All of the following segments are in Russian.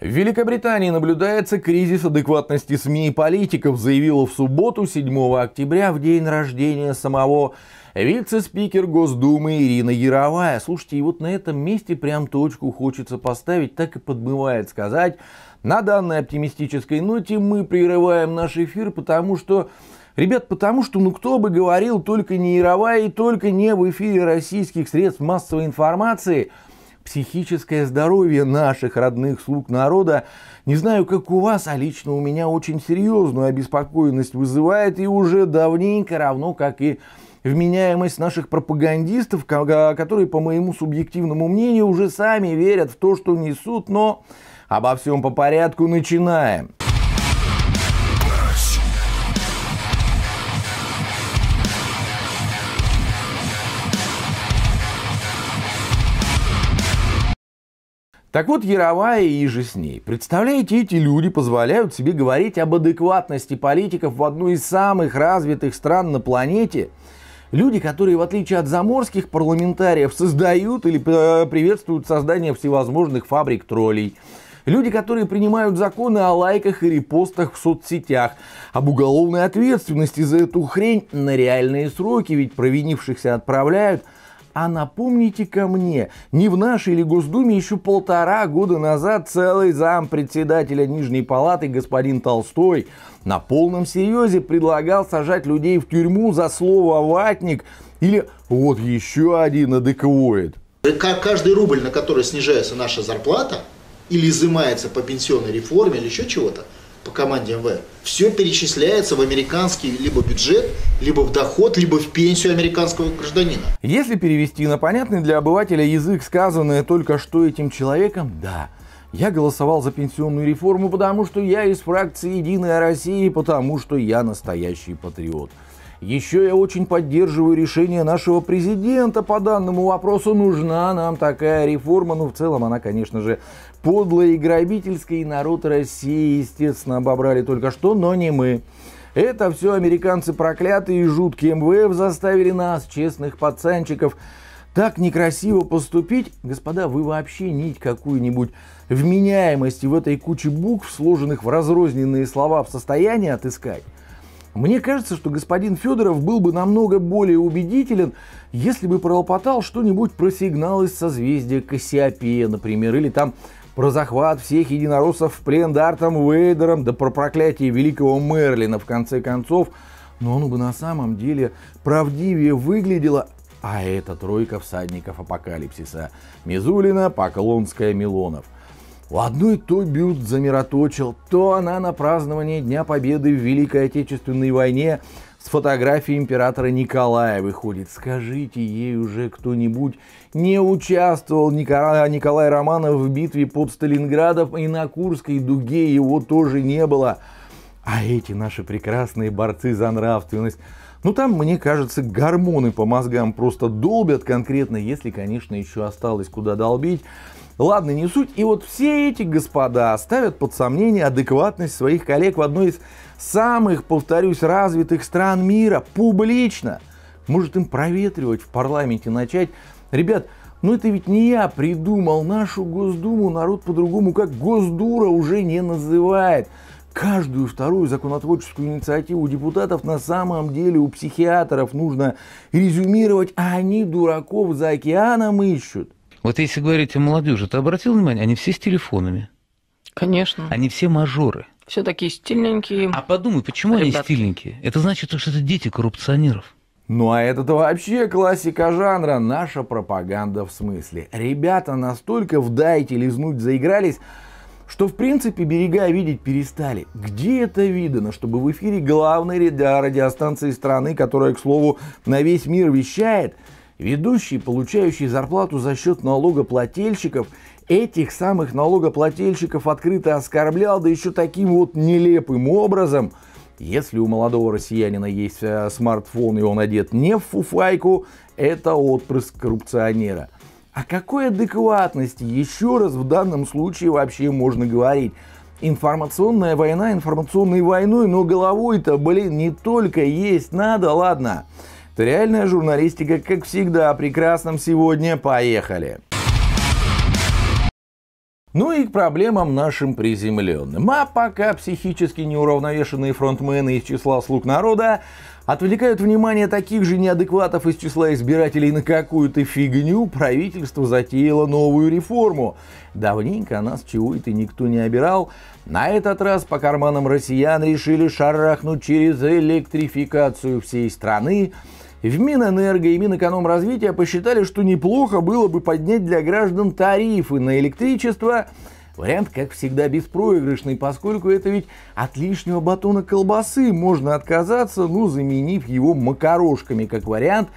В Великобритании наблюдается кризис адекватности СМИ и политиков, заявила в субботу 7 октября, в день рождения самого вице-спикер Госдумы Ирина Яровая. Слушайте, и вот на этом месте прям точку хочется поставить, так и подмывает сказать. На данной оптимистической ноте мы прерываем наш эфир, потому что Ребят, потому что, ну кто бы говорил, только не Яровая и только не в эфире российских средств массовой информации – психическое здоровье наших родных слуг народа, не знаю, как у вас, а лично у меня очень серьезную обеспокоенность вызывает и уже давненько, равно как и вменяемость наших пропагандистов, а, которые, по моему субъективному мнению, уже сами верят в то, что несут, но обо всем по порядку начинаем. Так вот, Яровая и же с ней. Представляете, эти люди позволяют себе говорить об адекватности политиков в одной из самых развитых стран на планете. Люди, которые, в отличие от заморских парламентариев, создают или э, приветствуют создание всевозможных фабрик троллей. Люди, которые принимают законы о лайках и репостах в соцсетях, об уголовной ответственности за эту хрень на реальные сроки, ведь провинившихся отправляют – а напомните ко мне, не в нашей или Госдуме еще полтора года назад целый зам председателя Нижней Палаты господин Толстой на полном серьезе предлагал сажать людей в тюрьму за слово «ватник» или «вот еще один адеквоид». Каждый рубль, на который снижается наша зарплата, или изымается по пенсионной реформе, или еще чего-то – по команде МВ, все перечисляется в американский либо бюджет, либо в доход, либо в пенсию американского гражданина. Если перевести на понятный для обывателя язык, сказанное только что этим человеком, да, я голосовал за пенсионную реформу, потому что я из фракции «Единая Россия», потому что я настоящий патриот – еще я очень поддерживаю решение нашего президента по данному вопросу. Нужна нам такая реформа. Ну, в целом, она, конечно же, подлая и грабительская. И народ России, естественно, обобрали только что, но не мы. Это все американцы проклятые и жуткие МВФ заставили нас, честных пацанчиков, так некрасиво поступить. Господа, вы вообще нить какую-нибудь вменяемости в этой куче букв, сложенных в разрозненные слова, в состоянии отыскать? Мне кажется, что господин Федоров был бы намного более убедителен, если бы пролопотал что-нибудь про сигнал из созвездия Кассиопея, например, или там про захват всех единороссов в плен Дартом Вейдером, да про проклятие великого Мерлина, в конце концов. Но оно бы на самом деле правдивее выглядело, а это тройка всадников апокалипсиса. Мизулина, Поклонская, Милонов – у одной то бюст замироточил, то она на празднование Дня Победы в Великой Отечественной войне с фотографией императора Николая выходит. Скажите ей уже кто-нибудь, не участвовал Николай, Николай Романов в битве под Сталинградом и на Курской дуге его тоже не было – а эти наши прекрасные борцы за нравственность, ну там, мне кажется, гормоны по мозгам просто долбят конкретно, если, конечно, еще осталось куда долбить. Ладно, не суть. И вот все эти господа ставят под сомнение адекватность своих коллег в одной из самых, повторюсь, развитых стран мира публично. Может им проветривать в парламенте начать. Ребят, ну это ведь не я придумал. Нашу Госдуму народ по-другому как Госдура уже не называет каждую вторую законотворческую инициативу депутатов на самом деле у психиатров нужно резюмировать, а они дураков за океаном ищут. Вот если говорить о молодежи, ты обратил внимание, они все с телефонами. Конечно. Они все мажоры. Все такие стильненькие. А подумай, почему ребят. они стильненькие? Это значит, что это дети коррупционеров. Ну а это вообще классика жанра, наша пропаганда в смысле. Ребята настолько в дайте лизнуть заигрались, что в принципе берега видеть перестали. Где это видано, чтобы в эфире главной радиостанции страны, которая, к слову, на весь мир вещает, ведущий, получающий зарплату за счет налогоплательщиков, этих самых налогоплательщиков открыто оскорблял, да еще таким вот нелепым образом – если у молодого россиянина есть э, смартфон и он одет не в фуфайку, это отпрыск коррупционера – о какой адекватности еще раз в данном случае вообще можно говорить? Информационная война информационной войной, но головой-то, блин, не только есть надо, ладно. Это реальная журналистика, как всегда, прекрасном сегодня, поехали. Ну и к проблемам нашим приземленным. А пока психически неуравновешенные фронтмены из числа слуг народа отвлекают внимание таких же неадекватов из числа избирателей на какую-то фигню, правительство затеяло новую реформу. Давненько нас чего-то никто не обирал. На этот раз по карманам россиян решили шарахнуть через электрификацию всей страны, в Минэнерго и Минэкономразвития посчитали, что неплохо было бы поднять для граждан тарифы на электричество. Вариант, как всегда, беспроигрышный, поскольку это ведь от лишнего батона колбасы можно отказаться, ну, заменив его макарошками, как вариант.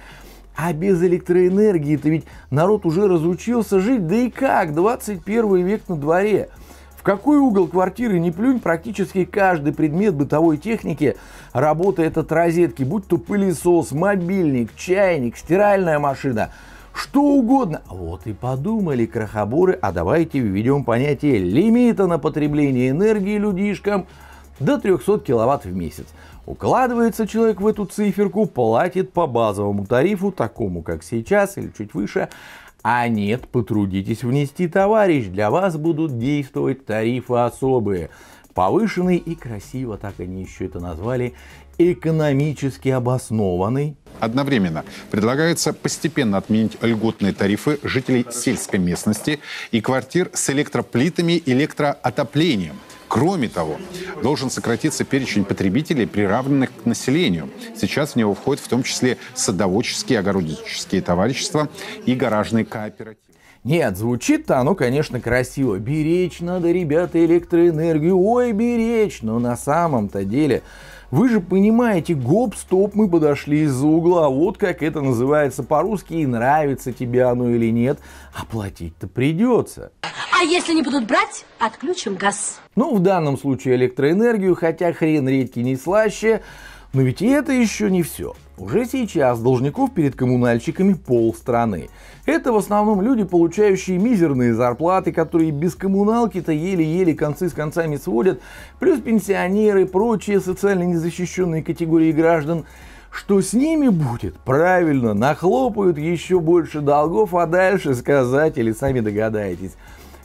А без электроэнергии-то ведь народ уже разучился жить, да и как, 21 век на дворе – какой угол квартиры не плюнь, практически каждый предмет бытовой техники работает от розетки, будь то пылесос, мобильник, чайник, стиральная машина, что угодно. Вот и подумали крохоборы, а давайте введем понятие лимита на потребление энергии людишкам до 300 киловатт в месяц. Укладывается человек в эту циферку, платит по базовому тарифу, такому как сейчас или чуть выше, а нет, потрудитесь внести, товарищ, для вас будут действовать тарифы особые. Повышенный и красиво, так они еще это назвали, экономически обоснованный. Одновременно предлагается постепенно отменить льготные тарифы жителей сельской местности и квартир с электроплитами и электроотоплением – Кроме того, должен сократиться перечень потребителей, приравненных к населению. Сейчас в него входят в том числе садоводческие, огороднические товарищества и гаражные кооперативы. Нет, звучит-то оно, конечно, красиво. Беречь надо, ребята, электроэнергию. Ой, беречь. Но на самом-то деле, вы же понимаете, гоп-стоп, мы подошли из-за угла. Вот как это называется по-русски. И нравится тебе оно или нет. оплатить платить-то придется. А если не будут брать, отключим газ. Ну, в данном случае электроэнергию, хотя хрен редкий не слаще. Но ведь и это еще не все. Уже сейчас должников перед коммунальщиками полстраны. Это в основном люди, получающие мизерные зарплаты, которые без коммуналки-то еле-еле концы с концами сводят, плюс пенсионеры, прочие социально незащищенные категории граждан. Что с ними будет? Правильно, нахлопают еще больше долгов, а дальше сказать или сами догадаетесь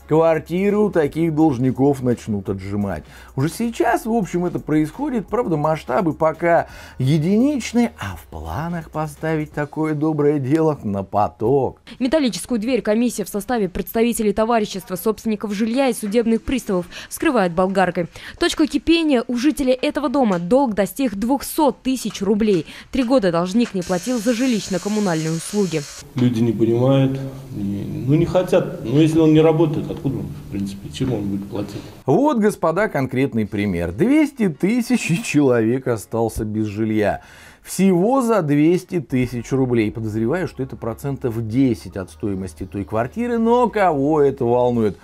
квартиру таких должников начнут отжимать. Уже сейчас, в общем, это происходит, правда, масштабы пока единичные а в планах поставить такое доброе дело на поток. Металлическую дверь комиссия в составе представителей товарищества, собственников жилья и судебных приставов вскрывает болгаркой. Точка кипения у жителей этого дома. Долг достиг 200 тысяч рублей. Три года должник не платил за жилищно-коммунальные услуги. Люди не понимают, ну не хотят. Ну если он не работает, а откуда он, в принципе, чем он будет платить. Вот, господа, конкретный пример. 200 тысяч человек остался без жилья. Всего за 200 тысяч рублей. Подозреваю, что это процентов 10 от стоимости той квартиры, но кого это волнует?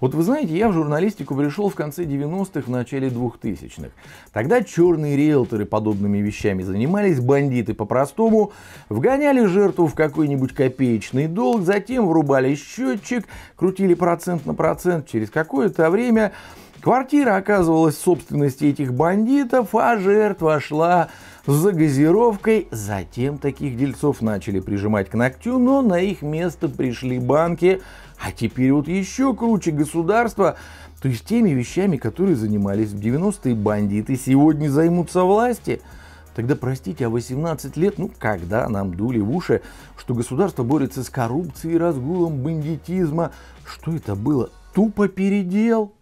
Вот вы знаете, я в журналистику пришел в конце 90-х, в начале 2000-х. Тогда черные риэлторы подобными вещами занимались, бандиты по-простому, вгоняли жертву в какой-нибудь копеечный долг, затем врубали счетчик, крутили процент на процент, через какое-то время Квартира оказывалась в собственности этих бандитов, а жертва шла за газировкой. Затем таких дельцов начали прижимать к ногтю, но на их место пришли банки, а теперь вот еще круче государство, то есть теми вещами, которые занимались в 90-е бандиты, сегодня займутся власти. Тогда, простите, а 18 лет, ну когда нам дули в уши, что государство борется с коррупцией, разгулом бандитизма, что это было? Тупо передел.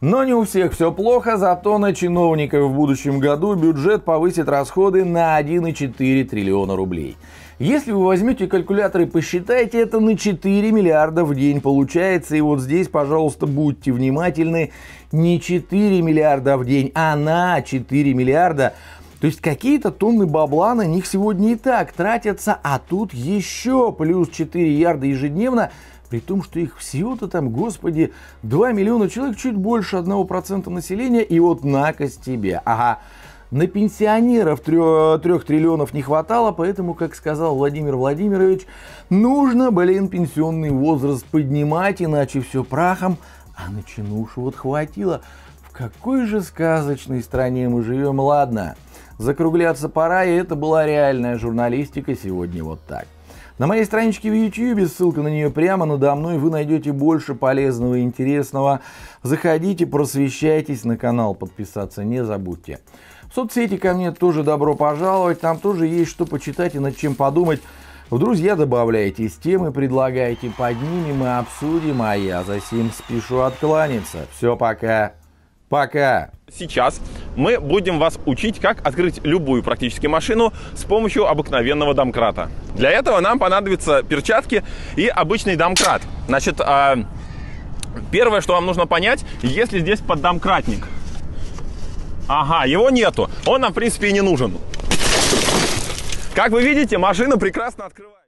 Но не у всех все плохо, зато на чиновников в будущем году бюджет повысит расходы на 1,4 триллиона рублей. Если вы возьмете калькулятор и посчитаете, это на 4 миллиарда в день получается. И вот здесь, пожалуйста, будьте внимательны. Не 4 миллиарда в день, а на 4 миллиарда. То есть какие-то тонны бабла на них сегодня и так тратятся, а тут еще плюс 4 ярда ежедневно, при том, что их всего-то там, господи, 2 миллиона человек, чуть больше 1% населения, и вот накость тебе. Ага, на пенсионеров 3, 3 триллионов не хватало, поэтому, как сказал Владимир Владимирович, нужно, блин, пенсионный возраст поднимать, иначе все прахом, а начинушу вот хватило. В какой же сказочной стране мы живем, ладно. Закругляться пора, и это была реальная журналистика сегодня вот так. На моей страничке в YouTube, ссылка на нее прямо надо мной, вы найдете больше полезного и интересного. Заходите, просвещайтесь на канал, подписаться не забудьте. В соцсети ко мне тоже добро пожаловать, там тоже есть что почитать и над чем подумать. В друзья добавляйте темы, предлагайте, поднимем и обсудим, а я за сим спешу откланяться. Все, пока. Пока. Сейчас мы будем вас учить, как открыть любую практически машину с помощью обыкновенного домкрата. Для этого нам понадобятся перчатки и обычный домкрат. Значит, а, первое, что вам нужно понять, если здесь под домкратник. Ага, его нету. Он нам, в принципе, и не нужен. Как вы видите, машина прекрасно открывается.